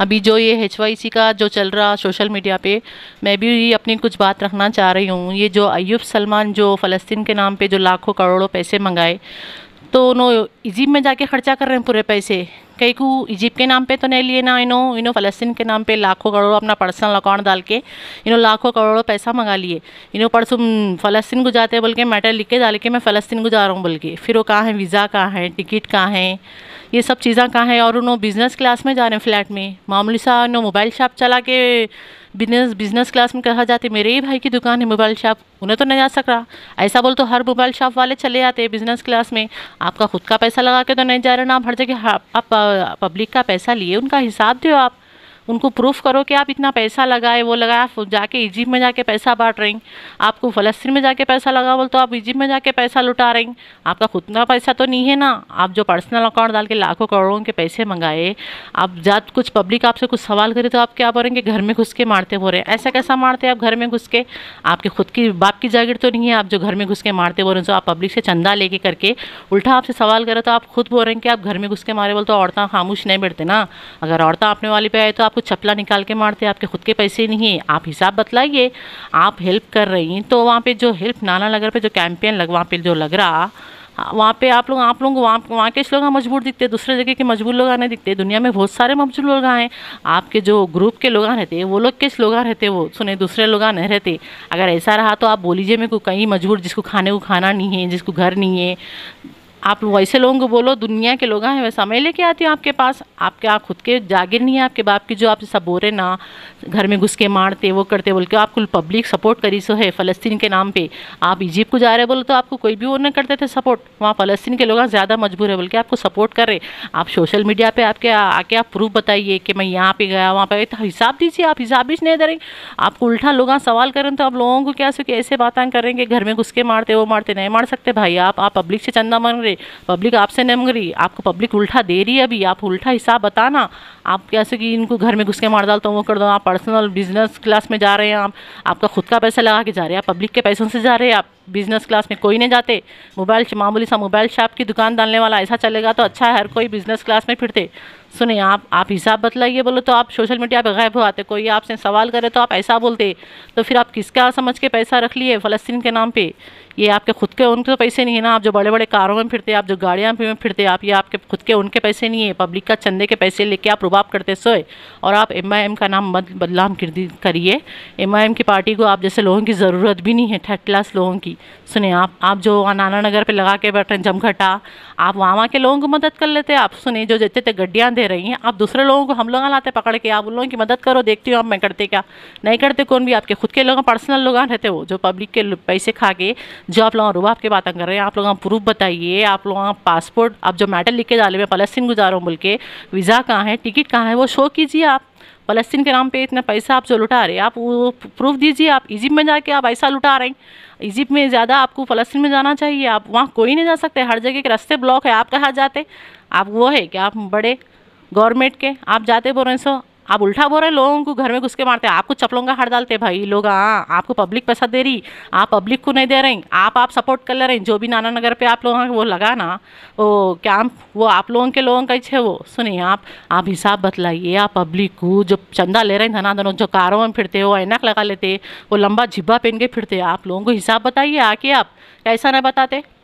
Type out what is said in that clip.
अभी जो ये एच सी का जो चल रहा सोशल मीडिया पे मैं भी अपनी कुछ बात रखना चाह रही हूँ ये जो अयूब सलमान जो फ़लस्तीन के नाम पे जो लाखों करोड़ों पैसे मंगाए तो उन्होंने इजिप्ट में जाके ख़र्चा कर रहे हैं पूरे पैसे कई को इजिप्ट के नाम पे तो नहीं लिए ना इनो इन्हों फ़लस्तीन के नाम पे लाखों करोड़ों अपना पर्सनल अकाउंट डाल के इन्हों लाखों करोड़ों पैसा मंगा लिए इन्हों परसों फ़लस्तीन को जाते बोल के मैटर लिख के डाल के मैं फ़लस्तीन को जा रहा हूँ बोल के फिर वो कहाँ है वीज़ा कहाँ है टिकट कहाँ है ये सब चीज़ें कहाँ हैं और उन्होंने बिज़नेस क्लास में जा रहे हैं फ्लैट में मामूली सा उन्होंने मोबाइल शॉप चला के बिजनेस बिजनेस क्लास में कहा जाते मेरे ही भाई की दुकान है मोबाइल शॉप उन्हें तो नहीं जा सक रहा ऐसा बोल तो हर मोबाइल शॉप वाले चले जाते हैं बिजनेस क्लास में आपका खुद का पैसा लगा के तो नहीं जा रहे ना आप हर जगह आप पब्लिक का पैसा लिए उनका हिसाब दो आप उनको प्रूफ करो कि आप इतना पैसा लगाए वो लगाए आप जाके इजिप्ट में जाके पैसा बांट रहे हैं आपको फ़लस्तीन में जाके पैसा लगा बोल तो आप इजिप्ट में जाके पैसा लुटा रहे हैं आपका का पैसा तो नहीं है ना आप जो पर्सनल अकाउंट डाल के लाखों करोड़ों के पैसे मंगाए आप जात कुछ पब्लिक आपसे कुछ सवाल करे तो आप क्या बोलेंगे घर में घुस के मारते हो रहे ऐसा कैसा मारते आप घर में घुस के आपके खुद की बाप की जागीर तो नहीं है आप जो घर में घुस के मारते बोल रहे तो आप पब्लिक से चंदा लेके करके उल्टा आपसे सवाल करे तो आप खुद बोल रहे हैं कि आप घर में घुस के मारे बोल तो औरतें खामोश नहीं बैठते ना अगर औरतें अपने वाले पे आए तो आप आपको छपला निकाल के मारते आपके खुद के पैसे नहीं है आप हिसाब बतलाइए आप हेल्प कर रही हैं तो वहाँ पर जो हेल्प नाना नगर पर जो कैंपेन लग वहाँ पर जो लग रहा हाँ, वहाँ पे आप लोग आप लोग वहाँ वहाँ के लोग मजबूर दिखते दूसरे जगह के मजबूर लोग आने दिखते दुनिया में बहुत सारे मजबूर लोग आए आपके जो ग्रुप के लोग रहते वो लोग किस लोग रहते वो सुने दूसरे लोग नहीं रहते अगर ऐसा रहा तो आप बोलीजिए मेरे को कहीं मजबूर जिसको खाने को खाना नहीं है जिसको घर नहीं है आप वैसे लोगों को बोलो दुनिया के लोग हैं हाँ, वैसा मैं लेके आती हूँ आपके पास आपके आप खुद के जागिर नहीं है आपके बाप की जो आप सब बोरे ना घर में घुस के मारते वो करते बोल के आपको पब्लिक सपोर्ट करी सो है फ़लस्तीन के नाम पे आप इजिप्ट को जा रहे बोलो तो आपको कोई भी वो नहीं करते थे सपोर्ट वहाँ फ़लस्तीन के लोग ज़्यादा मजबूर है बोल के आपको सपोर्ट कर रहे आप सोशल मीडिया पर आपके आके आप प्रूफ बताइए कि मैं यहाँ पर गया वहाँ पर तो हिसाब दीजिए आप हिसाब भी नहीं दे रहे आपको उल्टा लोग सवाल करें तो आप लोगों को क्या सो कि ऐसे बातें करेंगे घर में घुस के मारते वो मारते नहीं मार सकते भाई आप आप पब्लिक से चंदा मांग रहे रहे पब्लिक आपसे नहीं मांग रही आपको पब्लिक उल्टा दे रही है अभी आप उल्टा हिसाब बताना आप कैसे कि इनको घर में घुस के मार डालता हूँ वो कर दो आप पर्सनल बिजनेस क्लास में जा रहे हैं आप आपका खुद का पैसा लगा के जा रहे हैं आप पब्लिक के पैसों से जा रहे हैं आप बिज़नेस क्लास में कोई नहीं जाते मोबाइल मामूली सा मोबाइल शॉप की दुकान डालने वाला ऐसा चलेगा तो अच्छा है हर कोई बिज़नेस क्लास में फिरते सुने आप आप हिसाब बतलाइए बोलो तो आप सोशल मीडिया पर गायब हो आते कोई आपसे सवाल करे तो आप ऐसा बोलते तो फिर आप किसका समझ के पैसा रख लिए फ़लस्तीन के नाम पे ये आपके खुद के उनके तो पैसे नहीं है ना आप जो बड़े बड़े कारों में फिरते आप जो गाड़ियाँ में फिरते आप ये आपके खुद के उनके पैसे नहीं है पब्लिक का चंदे के पैसे लेके आप रुबाब करते सोए और आप एम का नाम बदलाम करिए एम की पार्टी को आप जैसे लोगों की ज़रूरत भी नहीं है थर्ड क्लास लोगों की सुनिए आप आप जो नाना नगर पे लगा के बैठे हैं जमघटा आप वहाँ वहाँ के लोगों को मदद कर लेते आप सुनिए जो जितने तक गड्डियाँ दे रही हैं आप दूसरे लोगों को हम लोग लाते पकड़ के आप उन लोगों की मदद करो देखती हूँ आप मैं करते क्या नहीं करते कौन भी आपके खुद के लोग पर्सनल लोग रहते हो जो पब्लिक के पैसे खा के जो आप लोग रूबा की बातें कर रहे हैं आप लोग प्रूफ बताइए आप लोग पासपोर्ट आप जो मेडल लिख के डाले मैं पलस्तीन गुजारो बोल के वीज़ा कहाँ है टिकट कहाँ है वो शो कीजिए आप फ़लस्तीन के नाम पे इतना पैसा आप जो लुटा रहे आप वो प्रूफ दीजिए आप इजिप्ट में जाके आप ऐसा लुटा रहे हैं इजिप्ट में ज़्यादा आपको फ़लस्तीन में जाना चाहिए आप वहाँ कोई नहीं जा सकते हर जगह के रास्ते ब्लॉक है आप कहाँ जाते आप वो है कि आप बड़े गवर्नमेंट के आप जाते बोल रहे सो आप उल्टा बोल रहे लोगों को घर में घुस के मारते आपको चपलोंगा हार डालते भाई लोग हाँ आपको पब्लिक पैसा दे रही आप पब्लिक को नहीं दे रहे आप आप सपोर्ट कर ले रहे जो भी नाना नगर पर आप लोगों वो लगा ना वो कैंप वो आप लोगों के लोगों का ही है वो सुनिए आप आप हिसाब बतलाइए आप पब्लिक को जो चंदा ले रहे हैं धनों जो कारों में फिरते हो ऐनक लगा लेते वो लंबा झिब्बा पहन के फिरते आप लोगों को हिसाब बताइए आके आप कैसा नहीं बताते